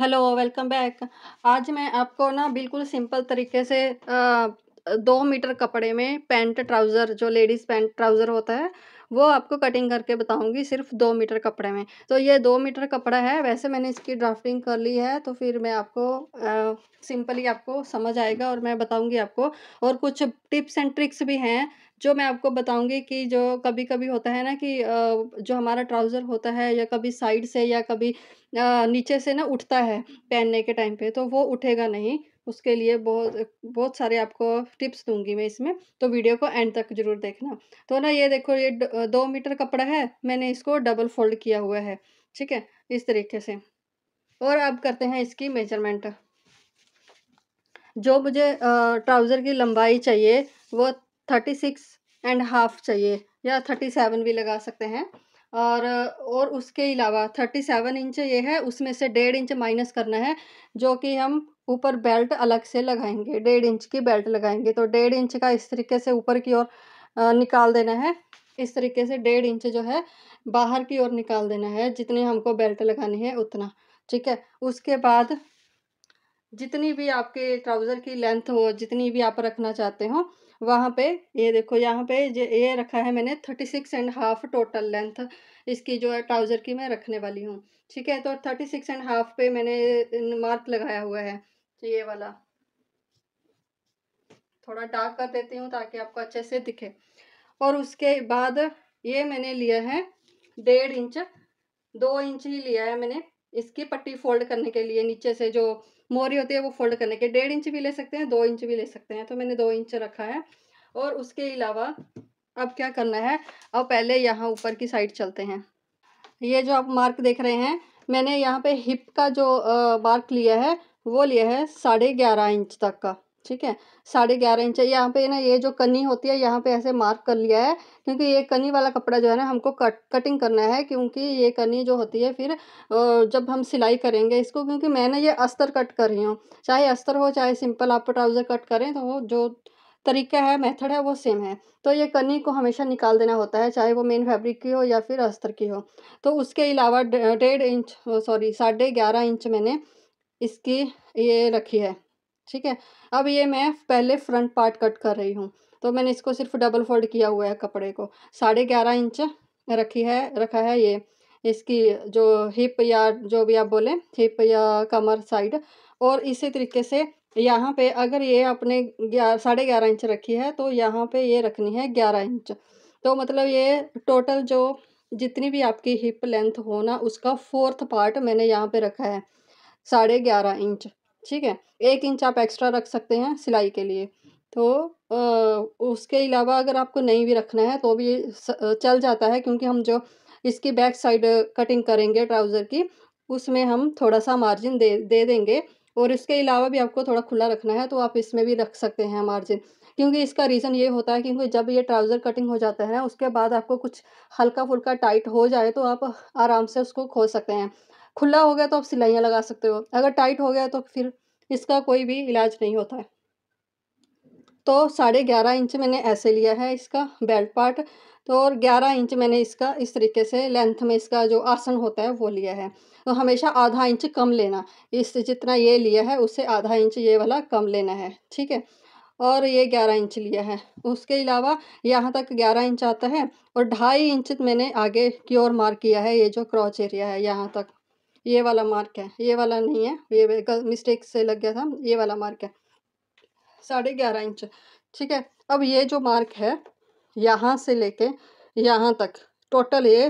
hello welcome back आज मैं आपको ना बिल्कुल सिंपल तरीके से आ, दो मीटर कपड़े में पैंट ट्राउज़र जो लेडीज़ पैंट ट्राउज़र होता है वो आपको कटिंग करके बताऊँगी सिर्फ दो मीटर कपड़े में तो ये दो मीटर कपड़ा है वैसे मैंने इसकी ड्राफ्टिंग कर ली है तो फिर मैं आपको सिंपली आपको समझ आएगा और मैं बताऊँगी आपको और कुछ टिप्स एंड ट्रिक्स भी हैं जो मैं आपको बताऊंगी कि जो कभी कभी होता है ना कि जो हमारा ट्राउज़र होता है या कभी साइड से या कभी नीचे से ना उठता है पहनने के टाइम पे तो वो उठेगा नहीं उसके लिए बहुत बहुत सारे आपको टिप्स दूंगी मैं इसमें तो वीडियो को एंड तक जरूर देखना तो ना ये देखो ये दो मीटर कपड़ा है मैंने इसको डबल फोल्ड किया हुआ है ठीक है इस तरीके से और अब करते हैं इसकी मेजरमेंट जो मुझे ट्राउज़र की लंबाई चाहिए वो थर्टी सिक्स एंड हाफ चाहिए या थर्टी सेवन भी लगा सकते हैं और और उसके अलावा थर्टी सेवन इंच ये है उसमें से डेढ़ इंच माइनस करना है जो कि हम ऊपर बेल्ट अलग से लगाएंगे डेढ़ इंच की बेल्ट लगाएंगे तो डेढ़ इंच का इस तरीके से ऊपर की ओर निकाल देना है इस तरीके से डेढ़ इंच जो है बाहर की ओर निकाल देना है जितनी हमको बेल्ट लगानी है उतना ठीक है उसके बाद जितनी भी आपके ट्राउज़र की लेंथ हो जितनी भी आप रखना चाहते हो वहाँ पे ये देखो यहाँ पे ये रखा है मैंने thirty six and half total length इसकी जो है ट्राउज़र की मैं रखने वाली हूँ ठीक है तो थर्टी सिक्स एंड हाफ पे मैंने मार्क लगाया हुआ है तो ये वाला थोड़ा डार्क कर देती हूँ ताकि आपको अच्छे से दिखे और उसके बाद ये मैंने लिया है डेढ़ इंच दो इंच ही लिया है मैंने इसकी पट्टी फोल्ड करने के लिए नीचे से जो मोरी होती है वो फोल्ड करने के डेढ़ इंच भी ले सकते हैं दो इंच भी ले सकते हैं तो मैंने दो इंच रखा है और उसके अलावा अब क्या करना है अब पहले यहाँ ऊपर की साइड चलते हैं ये जो आप मार्क देख रहे हैं मैंने यहाँ पे हिप का जो मार्क लिया है वो लिया है साढ़े ग्यारह इंच तक का ठीक है साढ़े ग्यारह इंच यहाँ पे ना ये जो कनी होती है यहाँ पे ऐसे मार्क कर लिया है क्योंकि ये कनी वाला कपड़ा जो है ना हमको कट कटिंग करना है क्योंकि ये कनी जो होती है फिर जब हम सिलाई करेंगे इसको क्योंकि मैंने ये अस्तर कट कर रही हूँ चाहे अस्तर हो चाहे सिंपल आप ट्राउज़र कट करें तो वो जो तरीका है मेथड है वो सेम है तो ये कनी को हमेशा निकाल देना होता है चाहे वो मेन फैब्रिक की हो या फिर अस्तर की हो तो उसके अलावा डेढ़ इंच सॉरी साढ़े ग्यारह इंच मैंने इसकी ये रखी है ठीक है अब ये मैं पहले फ्रंट पार्ट कट कर रही हूँ तो मैंने इसको सिर्फ डबल फोल्ड किया हुआ है कपड़े को साढ़े ग्यारह इंच रखी है रखा है ये इसकी जो हिप या जो भी आप बोलें हिप या कमर साइड और इसी तरीके से यहाँ पे अगर ये आपने ग्यारह साढ़े ग्यारह इंच रखी है तो यहाँ पे ये रखनी है ग्यारह इंच तो मतलब ये टोटल जो जितनी भी आपकी हिप लेंथ हो ना उसका फोर्थ पार्ट मैंने यहाँ पे रखा है साढ़े ग्यारह इंच ठीक है एक इंच आप एक्स्ट्रा रख सकते हैं सिलाई के लिए तो आ, उसके अलावा अगर आपको नहीं भी रखना है तो भी चल जाता है क्योंकि हम जो इसकी बैक साइड कटिंग करेंगे ट्राउज़र की उसमें हम थोड़ा सा मार्जिन दे दे देंगे और इसके अलावा भी आपको थोड़ा खुला रखना है तो आप इसमें भी रख सकते हैं मार्जिन क्योंकि इसका रीज़न ये होता है क्योंकि जब ये ट्राउज़र कटिंग हो जाता है ना उसके बाद आपको कुछ हल्का फुल्का टाइट हो जाए तो आप आराम से उसको खोल सकते हैं खुला हो गया तो आप सिलाइयाँ लगा सकते हो अगर टाइट हो गया तो फिर इसका कोई भी इलाज नहीं होता है तो साढ़े ग्यारह इंच मैंने ऐसे लिया है इसका बेल्ट पार्ट तो और ग्यारह इंच मैंने इसका इस तरीके से लेंथ में इसका जो आसन होता है वो लिया है तो हमेशा आधा इंच कम लेना इस जितना ये लिया है उससे आधा इंच ये वाला कम लेना है ठीक है और ये ग्यारह इंच लिया है उसके अलावा यहाँ तक ग्यारह इंच आता है और ढाई इंच मैंने आगे की ओर मार्क किया है ये जो क्रॉच एरिया है यहाँ तक ये वाला मार्क है ये वाला नहीं है ये मिस्टेक से लग गया था ये वाला मार्क है साढ़े ग्यारह इंच ठीक है अब ये जो मार्क है यहाँ से लेके यहाँ तक टोटल ये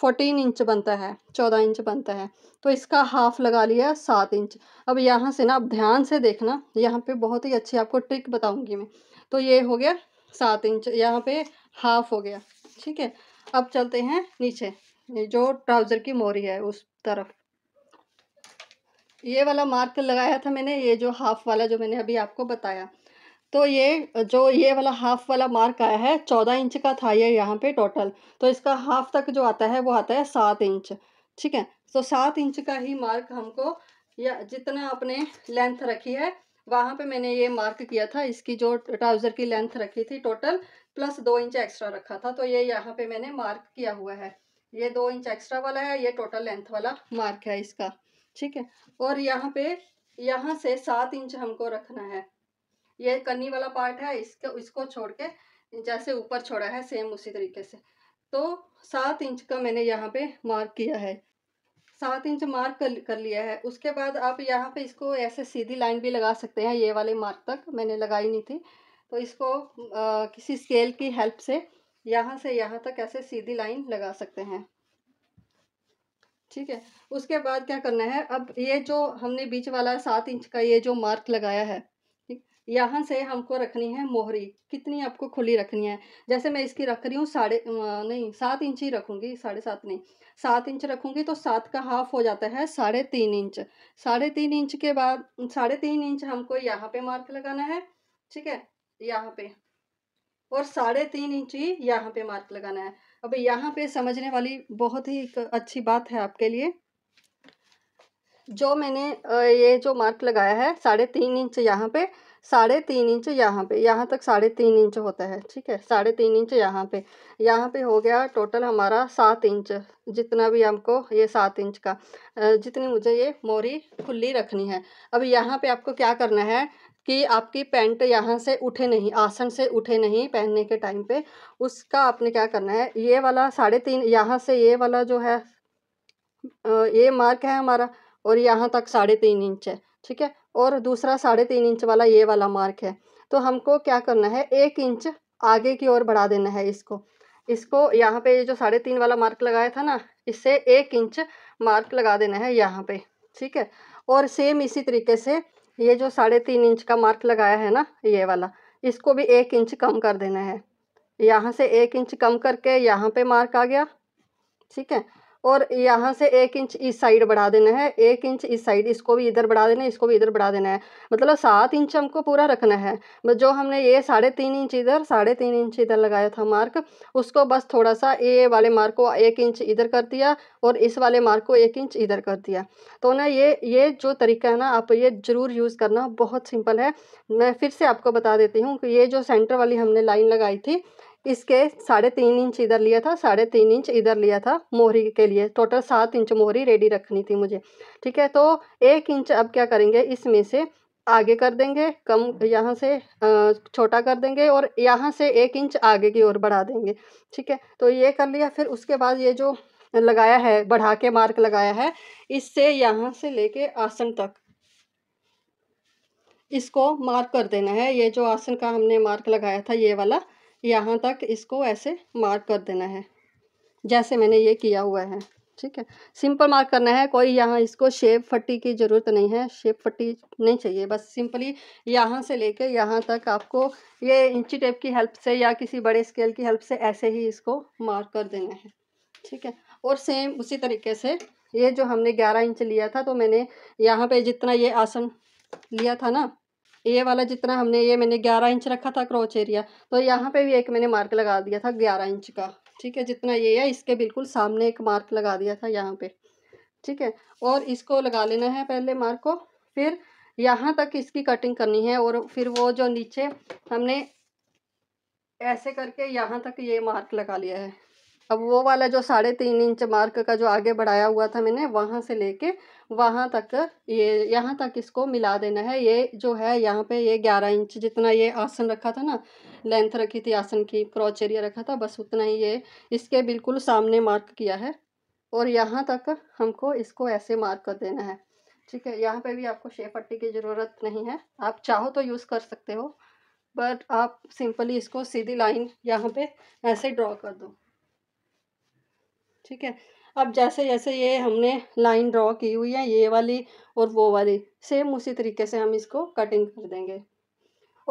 फोर्टीन इंच बनता है चौदह इंच बनता है तो इसका हाफ लगा लिया सात इंच अब यहाँ से ना अब ध्यान से देखना यहाँ पे बहुत ही अच्छी आपको ट्रिक बताऊंगी मैं तो ये हो गया सात इंच यहाँ पे हाफ हो गया ठीक है अब चलते हैं नीचे जो ट्राउज़र की मोरी है उस तरफ ये वाला मार्क लगाया था मैंने ये जो हाफ़ वाला जो मैंने अभी आपको बताया तो ये जो ये वाला हाफ़ वाला मार्क आया है चौदह इंच का था ये यहाँ पे टोटल तो इसका हाफ तक जो आता है वो आता है सात इंच ठीक है तो सात इंच का ही मार्क हमको या जितना आपने लेंथ रखी है वहाँ पे मैंने ये मार्क किया था इसकी जो ट्राउज़र की लेंथ रखी थी टोटल प्लस दो इंच एक्स्ट्रा रखा था तो ये यहाँ पे मैंने मार्क किया हुआ है ये दो इंच एक्स्ट्रा वाला है ये टोटल लेंथ वाला मार्क है इसका ठीक है और यहाँ पे यहाँ से सात इंच हमको रखना है ये कन्नी वाला पार्ट है इसको इसको छोड़ के जैसे ऊपर छोड़ा है सेम उसी तरीके से तो सात इंच का मैंने यहाँ पे मार्क किया है सात इंच मार्क कर, कर लिया है उसके बाद आप यहाँ पे इसको ऐसे सीधी लाइन भी लगा सकते हैं ये वाले मार्क तक मैंने लगाई नहीं थी तो इसको आ, किसी स्केल की हेल्प से यहाँ से यहाँ तक ऐसे सीधी लाइन लगा सकते हैं ठीक है उसके बाद क्या करना है अब ये जो हमने बीच वाला सात इंच का ये जो मार्क लगाया है ठीक यहाँ से हमको रखनी है मोहरी कितनी आपको खुली रखनी है जैसे मैं इसकी रख रही हूँ साढ़े नहीं सात इंच ही रखूँगी साढ़े सात नहीं सात इंच रखूँगी तो सात का हाफ हो जाता है साढ़े तीन इंच साढ़े तीन इंच के बाद साढ़े तीन इंच हमको यहाँ पे मार्क लगाना है ठीक है यहाँ पे और साढ़े तीन इंच ही यहाँ पे मार्क लगाना है अब यहाँ पे समझने वाली बहुत ही एक अच्छी बात है आपके लिए जो मैंने ये जो मार्क लगाया है साढ़े तीन इंच यहाँ पे साढ़े तीन इंच यहाँ पे यहाँ तक साढ़े तीन इंच होता है ठीक है साढ़े तीन इंच यहाँ पे यहाँ पे हो गया टोटल हमारा सात इंच जितना भी हमको ये सात इंच का जितनी मुझे ये मोरी खुली रखनी है अब यहाँ पे आपको क्या करना है कि आपकी पैंट यहाँ से उठे नहीं आसन से उठे नहीं पहनने के टाइम पे उसका आपने क्या करना है ये वाला साढ़े तीन यहाँ से ये वाला जो है ये मार्क है हमारा और यहाँ तक साढ़े तीन इंच है ठीक है और दूसरा साढ़े तीन इंच वाला ये वाला मार्क है तो हमको क्या करना है एक इंच आगे की ओर बढ़ा देना है इसको इसको यहाँ पे ये जो साढ़े तीन वाला मार्क लगाया था ना इससे एक इंच मार्क लगा देना है यहाँ पे ठीक है और सेम इसी तरीके से ये जो साढ़े तीन इंच का मार्क लगाया है ना ये वाला इसको भी एक इंच कम कर देना है यहाँ से एक इंच कम करके यहाँ पे मार्क आ गया ठीक है और यहाँ से एक इंच इस साइड बढ़ा देना है एक इंच इस साइड इसको भी इधर बढ़ा देना है इसको भी इधर बढ़ा देना है मतलब सात इंच हमको पूरा रखना है जो हमने ये साढ़े तीन इंच इधर साढ़े तीन इंच इधर लगाया था मार्क उसको बस थोड़ा सा ये वाले मार्क को एक इंच इधर कर दिया और इस वाले मार्क को एक इंच इधर कर दिया तो ना ये ये जो तरीका है ना आप ये ज़रूर यूज़ करना बहुत सिंपल है मैं फिर से आपको बता देती हूँ कि ये जो सेंटर वाली हमने लाइन लगाई थी इसके साढ़े तीन इंच इधर लिया था साढ़े तीन इंच इधर लिया था मोहरी के लिए टोटल सात इंच मोहरी रेडी रखनी थी मुझे ठीक है तो एक इंच अब क्या करेंगे इसमें से आगे कर देंगे कम यहाँ से छोटा कर देंगे और यहाँ से एक इंच आगे की ओर बढ़ा देंगे ठीक है तो ये कर लिया फिर उसके बाद ये जो लगाया है बढ़ा के मार्क लगाया है इससे यहाँ से लेके आसन तक इसको मार्क कर देना है ये जो आसन का हमने मार्क लगाया था ये वाला यहाँ तक इसको ऐसे मार्क कर देना है जैसे मैंने ये किया हुआ है ठीक है सिंपल मार्क करना है कोई यहाँ इसको शेप फट्टी की ज़रूरत नहीं है शेप फट्टी नहीं चाहिए बस सिंपली यहाँ से लेके यहाँ तक आपको ये इंची टेप की हेल्प से या किसी बड़े स्केल की हेल्प से ऐसे ही इसको मार्क कर देना है ठीक है और सेम उसी तरीके से ये जो हमने ग्यारह इंच लिया था तो मैंने यहाँ पे जितना ये आसन लिया था ना ये वाला जितना हमने ये मैंने ग्यारह इंच रखा था क्रॉच एरिया तो यहाँ पे भी एक मैंने मार्क लगा दिया था ग्यारह इंच का ठीक है जितना ये है इसके बिल्कुल सामने एक मार्क लगा दिया था यहाँ पे ठीक है और इसको लगा लेना है पहले मार्क को फिर यहाँ तक इसकी कटिंग करनी है और फिर वो जो नीचे हमने ऐसे करके यहाँ तक ये मार्क लगा लिया है अब वो वाला जो साढ़े तीन इंच मार्क का जो आगे बढ़ाया हुआ था मैंने वहाँ से लेके वहाँ तक ये यहाँ तक इसको मिला देना है ये जो है यहाँ पे ये ग्यारह इंच जितना ये आसन रखा था ना लेंथ रखी थी आसन की क्रॉच एरिया रखा था बस उतना ही ये इसके बिल्कुल सामने मार्क किया है और यहाँ तक हमको इसको ऐसे मार्क कर देना है ठीक है यहाँ पर भी आपको शेप पट्टी की ज़रूरत नहीं है आप चाहो तो यूज़ कर सकते हो बट आप सिंपली इसको सीधी लाइन यहाँ पर ऐसे ड्रॉ कर दो ठीक है अब जैसे जैसे ये हमने लाइन ड्रॉ की हुई है ये वाली और वो वाली सेम उसी तरीके से हम इसको कटिंग कर देंगे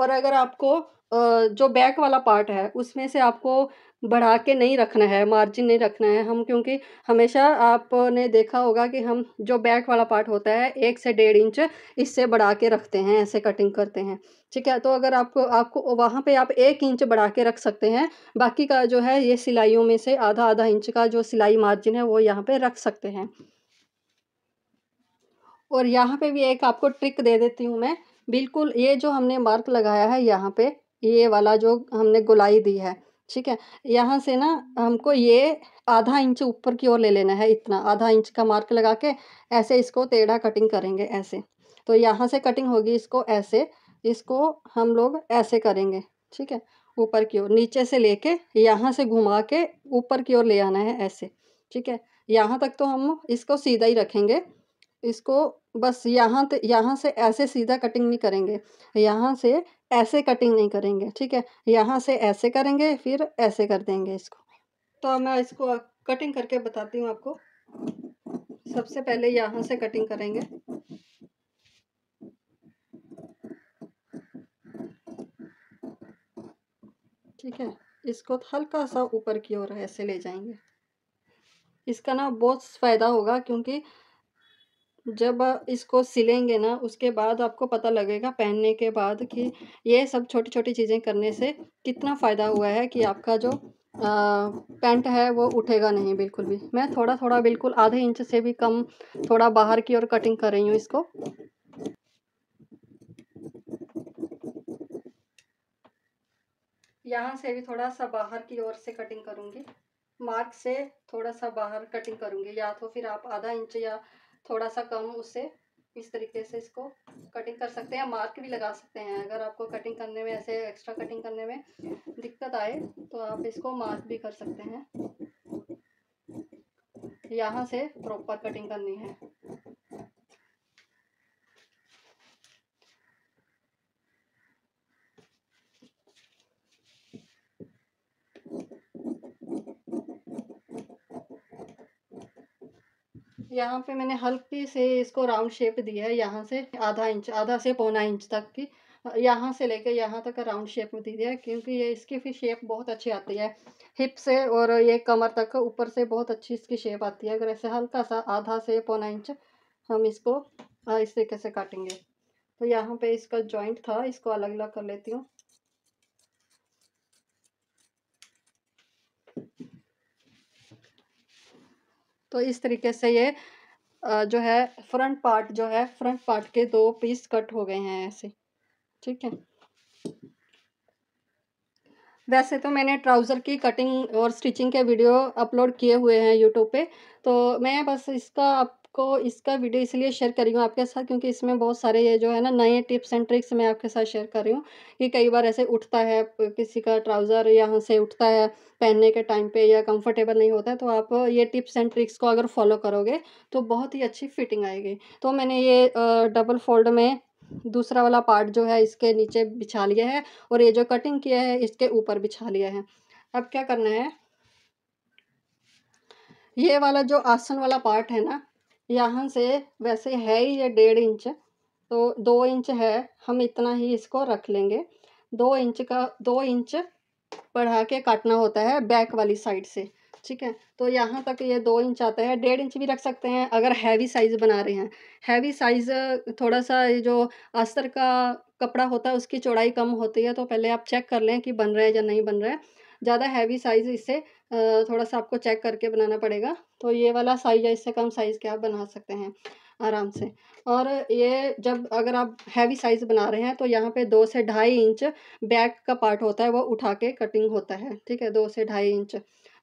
और अगर आपको जो बैक वाला पार्ट है उसमें से आपको बढ़ा के नहीं रखना है मार्जिन नहीं रखना है हम क्योंकि हमेशा आपने देखा होगा कि हम जो बैक वाला पार्ट होता है एक से डेढ़ इंच इससे बढ़ा के रखते हैं ऐसे कटिंग करते हैं ठीक है तो अगर आपको आपको वहाँ पे आप एक इंच बढ़ा के रख सकते हैं बाकी का जो है ये सिलाइयों में से आधा आधा इंच का जो सिलाई मार्जिन है वो यहाँ पर रख सकते हैं और यहाँ पे भी एक आपको ट्रिक दे देती हूँ मैं बिल्कुल ये जो हमने मार्क लगाया है यहाँ पे ये वाला जो हमने गुलाई दी है ठीक है यहाँ से ना हमको ये आधा इंच ऊपर की ओर ले लेना है इतना आधा इंच का मार्क लगा के ऐसे इसको टेढ़ा कटिंग करेंगे ऐसे तो यहाँ से कटिंग होगी इसको ऐसे इसको हम लोग ऐसे करेंगे ठीक है ऊपर की ओर नीचे से लेके यहाँ से घुमा के ऊपर की ओर ले आना है ऐसे ठीक है यहाँ तक तो हम इसको सीधा ही रखेंगे इसको बस यहाँ तो यहाँ से ऐसे सीधा कटिंग नहीं करेंगे यहाँ से ऐसे कटिंग नहीं करेंगे ठीक है यहाँ से ऐसे करेंगे फिर ऐसे कर देंगे इसको तो मैं इसको कटिंग करके बताती हूँ आपको सबसे पहले यहाँ से कटिंग करेंगे ठीक है इसको हल्का सा ऊपर की ओर ऐसे ले जाएंगे इसका ना बहुत फ़ायदा होगा क्योंकि जब इसको सिलेंगे ना उसके बाद आपको पता लगेगा पहनने के बाद कि ये सब छोटी छोटी चीज़ें करने से कितना फ़ायदा हुआ है कि आपका जो पैंट है वो उठेगा नहीं बिल्कुल भी मैं थोड़ा थोड़ा बिल्कुल आधे इंच से भी कम थोड़ा बाहर की ओर कटिंग कर रही हूँ इसको यहाँ से भी थोड़ा सा बाहर की ओर से कटिंग करूँगी मार्क से थोड़ा सा बाहर कटिंग करूँगी या तो फिर आप आधा इंच या थोड़ा सा कम उससे इस तरीके से इसको कटिंग कर सकते हैं मार्क भी लगा सकते हैं अगर आपको कटिंग करने में ऐसे एक्स्ट्रा कटिंग करने में दिक्कत आए तो आप इसको मार्क भी कर सकते हैं यहाँ से प्रॉपर कटिंग करनी है यहाँ पे मैंने हल्की से इसको राउंड शेप दिया है यहाँ से आधा इंच आधा से पौना इंच तक की यहाँ से लेके यहाँ तक राउंड शेप में दे दिया क्योंकि ये इसकी फिर शेप बहुत अच्छी आती है हिप से और ये कमर तक ऊपर से बहुत अच्छी इसकी शेप आती है अगर ऐसे हल्का सा आधा से पौना इंच हम इसको इस तरीके से काटेंगे तो यहाँ पे इसका जॉइंट था इसको अलग अलग कर लेती हूँ तो इस तरीके से ये जो है फ्रंट पार्ट जो है फ्रंट पार्ट के दो पीस कट हो गए हैं ऐसे ठीक है वैसे तो मैंने ट्राउज़र की कटिंग और स्टिचिंग के वीडियो अपलोड किए हुए हैं यूट्यूब पे तो मैं बस इसका आप आपको इसका वीडियो इसलिए शेयर करी हूँ आपके साथ क्योंकि इसमें बहुत सारे ये जो है ना नए टिप्स एंड ट्रिक्स मैं आपके साथ शेयर कर रही हूँ कि कई बार ऐसे उठता है किसी का ट्राउज़र यहाँ से उठता है पहनने के टाइम पे या कंफर्टेबल नहीं होता है तो आप ये टिप्स एंड ट्रिक्स को अगर फॉलो करोगे तो बहुत ही अच्छी फिटिंग आएगी तो मैंने ये डबल फोल्ड में दूसरा वाला पार्ट जो है इसके नीचे बिछा लिया है और ये जो कटिंग किया है इसके ऊपर बिछा लिया है अब क्या करना है ये वाला जो आसन वाला पार्ट है ना यहाँ से वैसे है ही ये डेढ़ इंच तो दो इंच है हम इतना ही इसको रख लेंगे दो इंच का दो इंच बढ़ा के काटना होता है बैक वाली साइड से ठीक है तो यहाँ तक ये दो इंच आता है डेढ़ इंच भी रख सकते हैं अगर हैवी साइज़ बना रहे हैं हैवी साइज़ थोड़ा सा ये जो अस्तर का कपड़ा होता है उसकी चौड़ाई कम होती है तो पहले आप चेक कर लें कि बन रहा है या नहीं बन रहा है ज़्यादा हैवी साइज़ इससे थोड़ा सा आपको चेक करके बनाना पड़ेगा तो ये वाला साइज या इससे कम साइज़ के आप बना सकते हैं आराम से और ये जब अगर आप हैवी साइज़ बना रहे हैं तो यहाँ पे दो से ढाई इंच बैक का पार्ट होता है वो उठा के कटिंग होता है ठीक है दो से ढाई इंच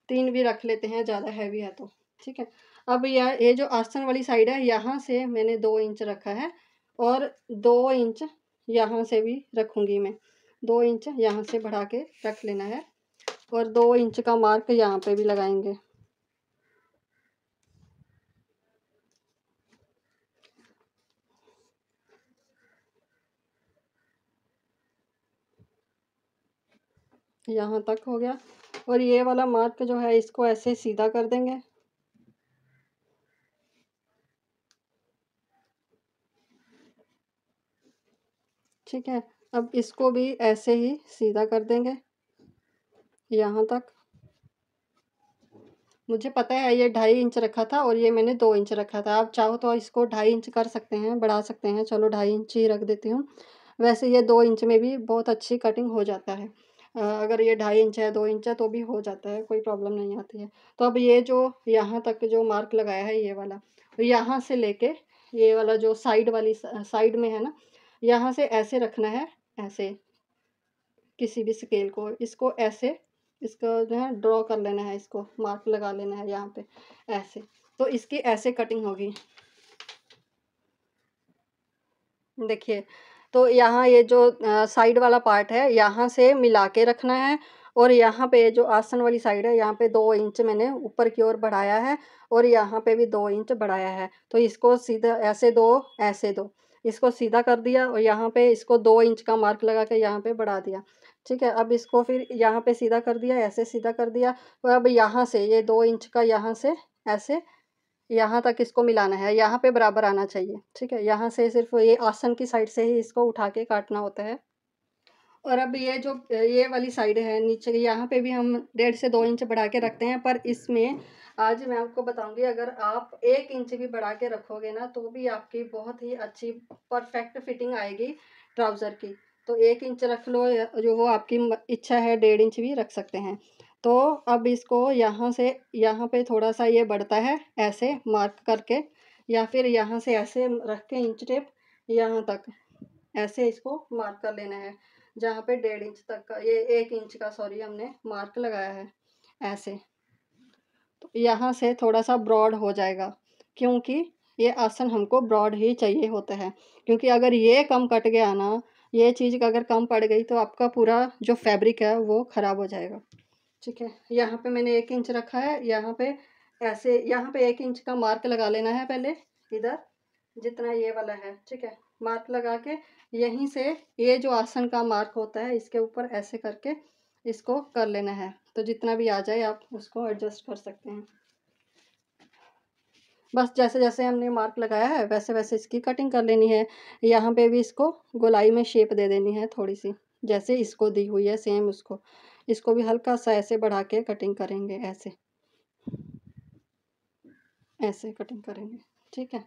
तीन भी रख लेते हैं ज़्यादा हैवी है तो ठीक है अब यह ये जो आसन वाली साइड है यहाँ से मैंने दो इंच रखा है और दो इंच यहाँ से भी रखूँगी मैं दो इंच यहाँ से बढ़ा के रख लेना है और दो इंच का मार्क यहाँ पे भी लगाएंगे यहाँ तक हो गया और ये वाला मार्क जो है इसको ऐसे सीधा कर देंगे ठीक है अब इसको भी ऐसे ही सीधा कर देंगे यहाँ तक मुझे पता है ये ढाई इंच रखा था और ये मैंने दो इंच रखा था आप चाहो तो इसको ढाई इंच कर सकते हैं बढ़ा सकते हैं चलो ढाई इंच ही रख देती हूँ वैसे ये दो इंच में भी बहुत अच्छी कटिंग हो जाता है अगर ये ढाई इंच है दो इंच है तो भी हो जाता है कोई प्रॉब्लम नहीं आती है तो अब ये जो यहाँ तक जो मार्क लगाया है ये वाला यहाँ से लेके ये वाला जो साइड वाली साइड में है ना यहाँ से ऐसे रखना है ऐसे किसी भी स्केल को इसको ऐसे इसको जो है ड्रॉ कर लेना है इसको मार्क लगा लेना है यहाँ पे ऐसे तो इसकी ऐसे कटिंग होगी देखिए तो यहाँ ये जो साइड वाला पार्ट है यहाँ से मिला के रखना है और यहाँ पे जो आसन वाली साइड है यहाँ पे दो इंच मैंने ऊपर की ओर बढ़ाया है और यहाँ पे भी दो इंच बढ़ाया है तो इसको सीधा ऐसे दो ऐसे दो इसको सीधा कर दिया और यहाँ पे इसको दो इंच का मार्क लगा के यहाँ पे बढ़ा दिया ठीक है अब इसको फिर यहाँ पे सीधा कर दिया ऐसे सीधा कर दिया और तो अब यहाँ से ये दो इंच का यहाँ से ऐसे यहाँ तक इसको मिलाना है यहाँ पे बराबर आना चाहिए ठीक है यहाँ से सिर्फ ये आसन की साइड से ही इसको उठा के काटना होता है और अब ये जो ये वाली साइड है नीचे यहाँ पे भी हम डेढ़ से दो इंच बढ़ा के रखते हैं पर इसमें आज मैं आपको बताऊंगी अगर आप एक इंच भी बढ़ा के रखोगे ना तो भी आपकी बहुत ही अच्छी परफेक्ट फिटिंग आएगी ट्राउज़र की तो एक इंच रख लो जो वो आपकी इच्छा है डेढ़ इंच भी रख सकते हैं तो अब इसको यहाँ से यहाँ पे थोड़ा सा ये बढ़ता है ऐसे मार्क करके या फिर यहाँ से ऐसे रख के इंच टेप यहाँ तक ऐसे इसको मार्क कर लेना है जहाँ पे डेढ़ इंच तक का ये एक इंच का सॉरी हमने मार्क लगाया है ऐसे तो यहाँ से थोड़ा सा ब्रॉड हो जाएगा क्योंकि ये आसन हमको ब्रॉड ही चाहिए होता है क्योंकि अगर ये कम कट गया ना ये चीज़ अगर कम पड़ गई तो आपका पूरा जो फैब्रिक है वो ख़राब हो जाएगा ठीक है यहाँ पे मैंने एक इंच रखा है यहाँ पे ऐसे यहाँ पे एक इंच का मार्क लगा लेना है पहले इधर जितना ये वाला है ठीक है मार्क लगा के यहीं से ये जो आसन का मार्क होता है इसके ऊपर ऐसे करके इसको कर लेना है तो जितना भी आ जाए आप उसको एडजस्ट कर सकते हैं बस जैसे जैसे हमने मार्क लगाया है वैसे वैसे इसकी कटिंग कर लेनी है यहाँ पे भी इसको गोलाई में शेप दे देनी है थोड़ी सी जैसे इसको दी हुई है सेम उसको इसको भी हल्का सा ऐसे बढ़ा के कटिंग करेंगे ऐसे ऐसे कटिंग करेंगे ठीक है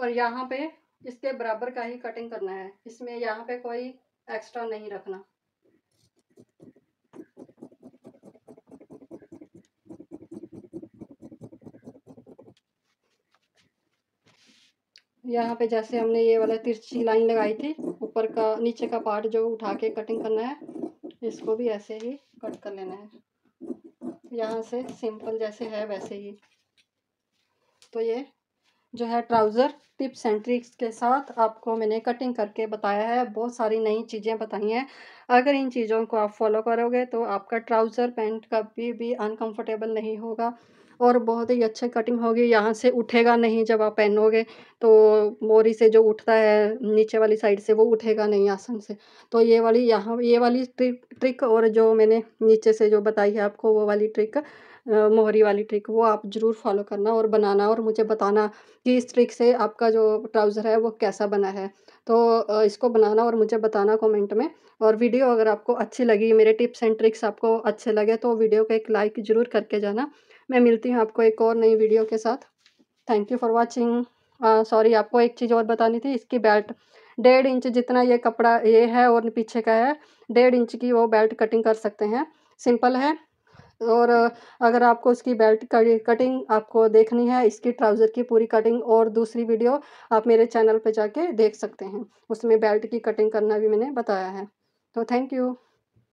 और यहाँ पे इसके बराबर का ही कटिंग करना है इसमें यहाँ पे कोई एक्स्ट्रा नहीं रखना यहाँ पे जैसे हमने ये वाला तिरछी लाइन लगाई थी ऊपर का नीचे का पार्ट जो उठा के कटिंग करना है इसको भी ऐसे ही कट कर लेना है यहाँ से सिंपल जैसे है वैसे ही तो ये जो है ट्राउज़र टिप्स एंड ट्रिक्स के साथ आपको मैंने कटिंग करके बताया है बहुत सारी नई चीज़ें बताई हैं अगर इन चीज़ों को आप फॉलो करोगे तो आपका ट्राउज़र पैंट कभी भी अनकंफर्टेबल नहीं होगा और बहुत ही अच्छी कटिंग होगी यहाँ से उठेगा नहीं जब आप पहनोगे तो मोरी से जो उठता है नीचे वाली साइड से वो उठेगा नहीं आसन से तो ये वाली यहाँ ये वाली ट्रिक ट्रिक और जो मैंने नीचे से जो बताई है आपको वो वाली ट्रिक मोहरी वाली ट्रिक वो आप ज़रूर फॉलो करना और बनाना और मुझे बताना कि इस ट्रिक से आपका जो ट्राउज़र है वो कैसा बना है तो इसको बनाना और मुझे बताना कमेंट में और वीडियो अगर आपको अच्छी लगी मेरे टिप्स एंड ट्रिक्स आपको अच्छे लगे तो वीडियो को एक लाइक ज़रूर करके जाना मैं मिलती हूँ आपको एक और नई वीडियो के साथ thank you for watching sorry आपको एक चीज़ और बतानी थी इसकी बेल्ट डेढ़ इंच जितना ये कपड़ा ये है और पीछे का है डेढ़ इंच की वो बेल्ट कटिंग कर सकते हैं सिंपल है और अगर आपको इसकी बेल्ट कटिंग आपको देखनी है इसकी ट्राउज़र की पूरी कटिंग और दूसरी वीडियो आप मेरे चैनल पर जाके देख सकते हैं उसमें बेल्ट की कटिंग करना भी मैंने बताया है तो थैंक यू